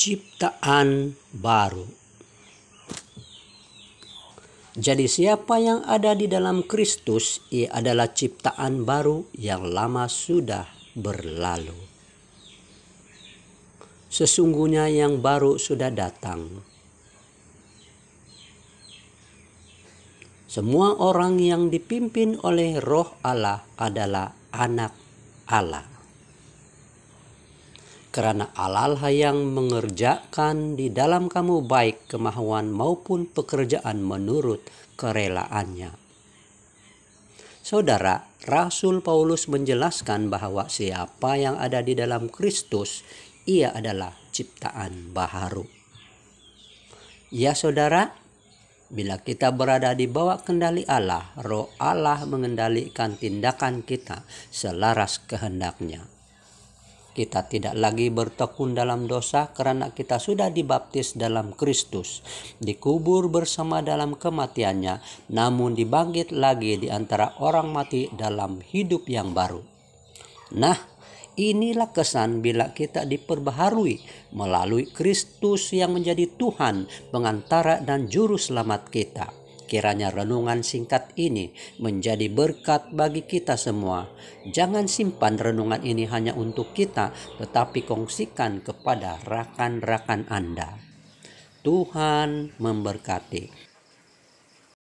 ciptaan baru. Jadi siapa yang ada di dalam Kristus, ia adalah ciptaan baru yang lama sudah berlalu. Sesungguhnya yang baru sudah datang. Semua orang yang dipimpin oleh roh Allah adalah anak Allah. Karena Allah yang mengerjakan di dalam kamu baik kemahuan maupun pekerjaan menurut kerelaannya. Saudara, Rasul Paulus menjelaskan bahwa siapa yang ada di dalam Kristus, ia adalah ciptaan baharu. Ya saudara, bila kita berada di bawah kendali Allah, roh Allah mengendalikan tindakan kita selaras kehendaknya kita tidak lagi bertekun dalam dosa karena kita sudah dibaptis dalam Kristus, dikubur bersama dalam kematiannya, namun dibangkit lagi di antara orang mati dalam hidup yang baru. Nah, Inilah kesan bila kita diperbaharui melalui Kristus yang menjadi Tuhan, pengantara dan juru selamat kita. Kiranya renungan singkat ini menjadi berkat bagi kita semua. Jangan simpan renungan ini hanya untuk kita, tetapi kongsikan kepada rakan-rakan Anda. Tuhan memberkati.